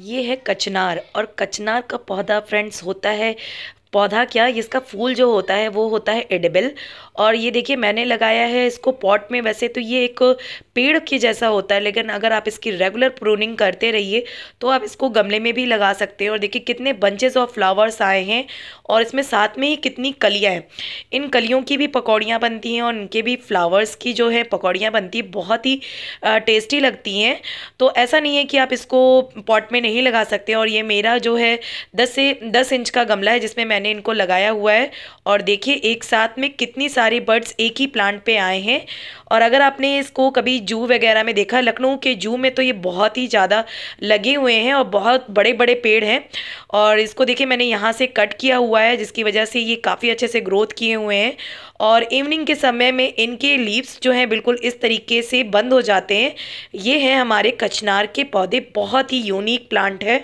ये है कचनार और कचनार का पौधा फ्रेंड्स होता है पौधा क्या इसका फूल जो होता है वो होता है एडेबल और ये देखिए मैंने लगाया है इसको पॉट में वैसे तो ये एक पेड़ के जैसा होता है लेकिन अगर आप इसकी रेगुलर प्रूनिंग करते रहिए तो आप इसको गमले में भी लगा सकते हैं और देखिए कितने बंचेज़ ऑफ फ्लावर्स आए हैं और इसमें साथ में ही कितनी कलियाँ हैं इन कलियों की भी पकौड़ियाँ बनती हैं और इनके भी फ्लावर्स की जो है पकौड़ियाँ बनती हैं बहुत ही टेस्टी लगती हैं तो ऐसा नहीं है कि आप इसको पॉट में नहीं लगा सकते और ये मेरा जो है दस से दस इंच का गमला है जिसमें मैंने मैंने इनको लगाया हुआ है और देखिए एक साथ में कितनी सारी बर्ड्स एक ही प्लांट पे आए हैं और अगर आपने इसको कभी जू वगैरह में देखा लखनऊ के जू में तो ये बहुत ही ज़्यादा लगे हुए हैं और बहुत बड़े बड़े पेड़ हैं और इसको देखिए मैंने यहाँ से कट किया हुआ है जिसकी वजह से ये काफ़ी अच्छे से ग्रोथ किए हुए हैं और इवनिंग के समय में इनके लीव्स जो हैं बिल्कुल इस तरीके से बंद हो जाते हैं ये हैं हमारे कचनार के पौधे बहुत ही यूनिक प्लांट है